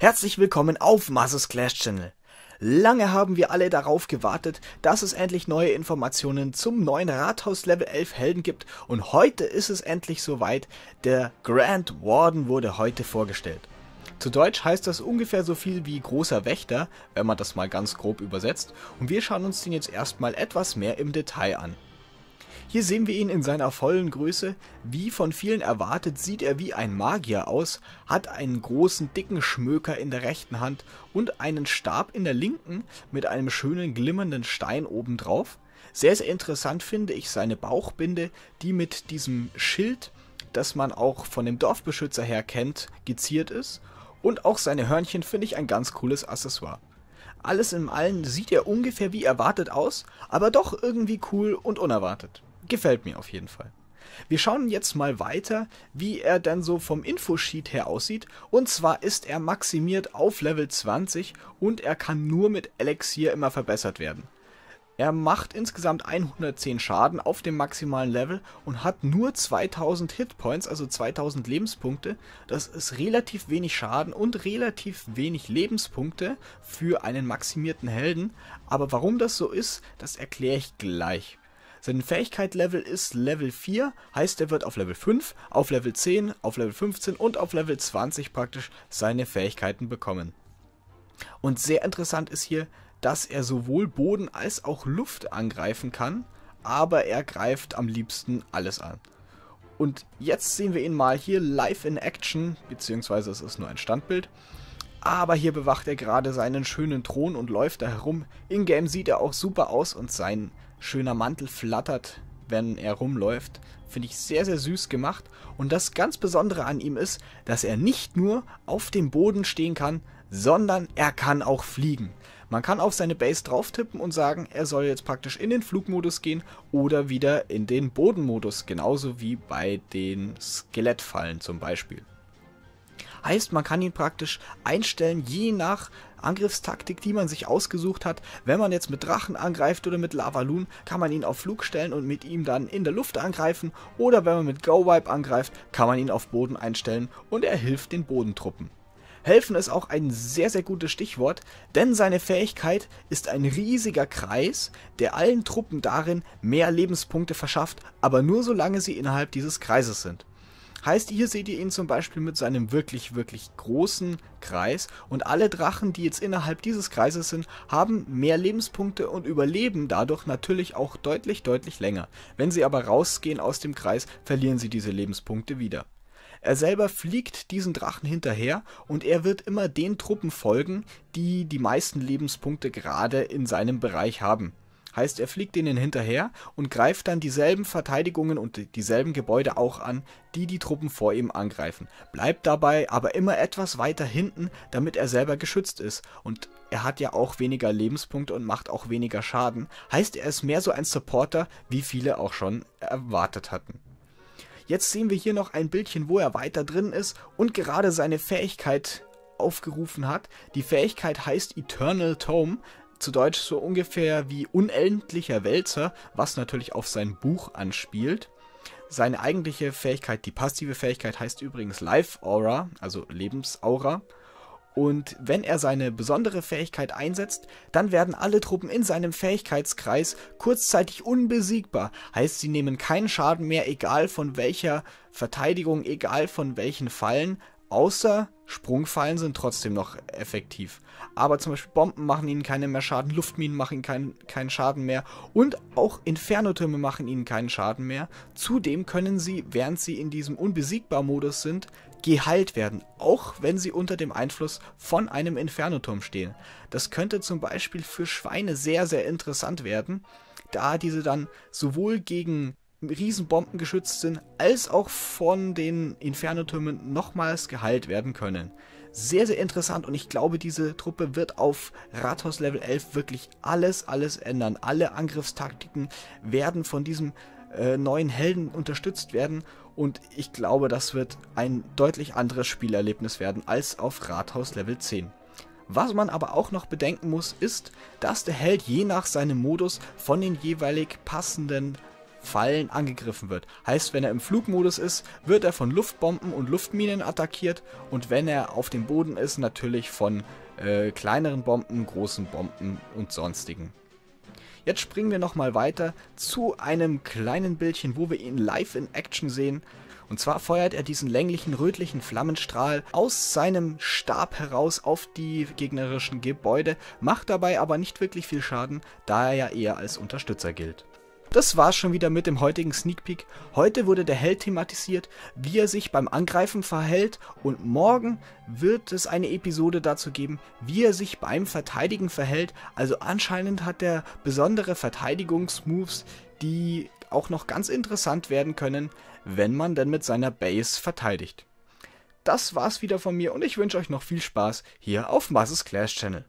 Herzlich willkommen auf Masters Clash Channel. Lange haben wir alle darauf gewartet, dass es endlich neue Informationen zum neuen Rathaus Level 11 Helden gibt und heute ist es endlich soweit, der Grand Warden wurde heute vorgestellt. Zu Deutsch heißt das ungefähr so viel wie großer Wächter, wenn man das mal ganz grob übersetzt und wir schauen uns den jetzt erstmal etwas mehr im Detail an. Hier sehen wir ihn in seiner vollen Größe. Wie von vielen erwartet, sieht er wie ein Magier aus, hat einen großen, dicken Schmöker in der rechten Hand und einen Stab in der linken mit einem schönen, glimmernden Stein obendrauf. Sehr, sehr interessant finde ich seine Bauchbinde, die mit diesem Schild, das man auch von dem Dorfbeschützer her kennt, geziert ist. Und auch seine Hörnchen finde ich ein ganz cooles Accessoire. Alles in allem sieht er ungefähr wie erwartet aus, aber doch irgendwie cool und unerwartet. Gefällt mir auf jeden Fall. Wir schauen jetzt mal weiter, wie er denn so vom Infosheet her aussieht. Und zwar ist er maximiert auf Level 20 und er kann nur mit Elixier immer verbessert werden. Er macht insgesamt 110 Schaden auf dem maximalen Level und hat nur 2000 Hitpoints, also 2000 Lebenspunkte. Das ist relativ wenig Schaden und relativ wenig Lebenspunkte für einen maximierten Helden. Aber warum das so ist, das erkläre ich gleich. Sein Fähigkeit-Level ist Level 4, heißt er wird auf Level 5, auf Level 10, auf Level 15 und auf Level 20 praktisch seine Fähigkeiten bekommen. Und sehr interessant ist hier, dass er sowohl Boden als auch Luft angreifen kann, aber er greift am liebsten alles an. Und jetzt sehen wir ihn mal hier live in Action, beziehungsweise es ist nur ein Standbild. Aber hier bewacht er gerade seinen schönen Thron und läuft da herum. In-game sieht er auch super aus und sein schöner Mantel flattert, wenn er rumläuft. Finde ich sehr, sehr süß gemacht. Und das ganz Besondere an ihm ist, dass er nicht nur auf dem Boden stehen kann, sondern er kann auch fliegen. Man kann auf seine Base drauf tippen und sagen, er soll jetzt praktisch in den Flugmodus gehen oder wieder in den Bodenmodus, genauso wie bei den Skelettfallen zum Beispiel. Heißt, man kann ihn praktisch einstellen, je nach Angriffstaktik, die man sich ausgesucht hat. Wenn man jetzt mit Drachen angreift oder mit Lavaloon, kann man ihn auf Flug stellen und mit ihm dann in der Luft angreifen. Oder wenn man mit Go-Wipe angreift, kann man ihn auf Boden einstellen und er hilft den Bodentruppen. Helfen ist auch ein sehr, sehr gutes Stichwort, denn seine Fähigkeit ist ein riesiger Kreis, der allen Truppen darin mehr Lebenspunkte verschafft, aber nur solange sie innerhalb dieses Kreises sind. Heißt, hier seht ihr ihn zum Beispiel mit seinem wirklich, wirklich großen Kreis und alle Drachen, die jetzt innerhalb dieses Kreises sind, haben mehr Lebenspunkte und überleben dadurch natürlich auch deutlich, deutlich länger. Wenn sie aber rausgehen aus dem Kreis, verlieren sie diese Lebenspunkte wieder. Er selber fliegt diesen Drachen hinterher und er wird immer den Truppen folgen, die die meisten Lebenspunkte gerade in seinem Bereich haben. Heißt, er fliegt ihnen hinterher und greift dann dieselben Verteidigungen und dieselben Gebäude auch an, die die Truppen vor ihm angreifen. Bleibt dabei aber immer etwas weiter hinten, damit er selber geschützt ist. Und er hat ja auch weniger Lebenspunkte und macht auch weniger Schaden. Heißt, er ist mehr so ein Supporter, wie viele auch schon erwartet hatten. Jetzt sehen wir hier noch ein Bildchen, wo er weiter drin ist und gerade seine Fähigkeit aufgerufen hat. Die Fähigkeit heißt Eternal Tome zu Deutsch so ungefähr wie unendlicher Wälzer, was natürlich auf sein Buch anspielt. Seine eigentliche Fähigkeit, die passive Fähigkeit, heißt übrigens Life Aura, also Lebensaura. Und wenn er seine besondere Fähigkeit einsetzt, dann werden alle Truppen in seinem Fähigkeitskreis kurzzeitig unbesiegbar. Heißt, sie nehmen keinen Schaden mehr, egal von welcher Verteidigung, egal von welchen Fallen, Außer Sprungfallen sind trotzdem noch effektiv. Aber zum Beispiel Bomben machen ihnen keine mehr Schaden, Luftminen machen ihnen keinen, keinen Schaden mehr und auch Infernotürme machen ihnen keinen Schaden mehr. Zudem können sie, während sie in diesem Unbesiegbar-Modus sind, geheilt werden, auch wenn sie unter dem Einfluss von einem Infernoturm stehen. Das könnte zum Beispiel für Schweine sehr, sehr interessant werden, da diese dann sowohl gegen Riesenbomben geschützt sind, als auch von den Inferno-Türmen nochmals geheilt werden können. Sehr, sehr interessant und ich glaube, diese Truppe wird auf Rathaus Level 11 wirklich alles, alles ändern. Alle Angriffstaktiken werden von diesem äh, neuen Helden unterstützt werden und ich glaube, das wird ein deutlich anderes Spielerlebnis werden als auf Rathaus Level 10. Was man aber auch noch bedenken muss, ist, dass der Held je nach seinem Modus von den jeweilig passenden Fallen angegriffen wird. Heißt, wenn er im Flugmodus ist, wird er von Luftbomben und Luftminen attackiert und wenn er auf dem Boden ist, natürlich von äh, kleineren Bomben, großen Bomben und sonstigen. Jetzt springen wir nochmal weiter zu einem kleinen Bildchen, wo wir ihn live in Action sehen. Und zwar feuert er diesen länglichen rötlichen Flammenstrahl aus seinem Stab heraus auf die gegnerischen Gebäude, macht dabei aber nicht wirklich viel Schaden, da er ja eher als Unterstützer gilt. Das war's schon wieder mit dem heutigen Sneak Peek. Heute wurde der Held thematisiert, wie er sich beim Angreifen verhält und morgen wird es eine Episode dazu geben, wie er sich beim Verteidigen verhält. Also anscheinend hat er besondere Verteidigungsmoves, die auch noch ganz interessant werden können, wenn man denn mit seiner Base verteidigt. Das war's wieder von mir und ich wünsche euch noch viel Spaß hier auf Masses Clash Channel.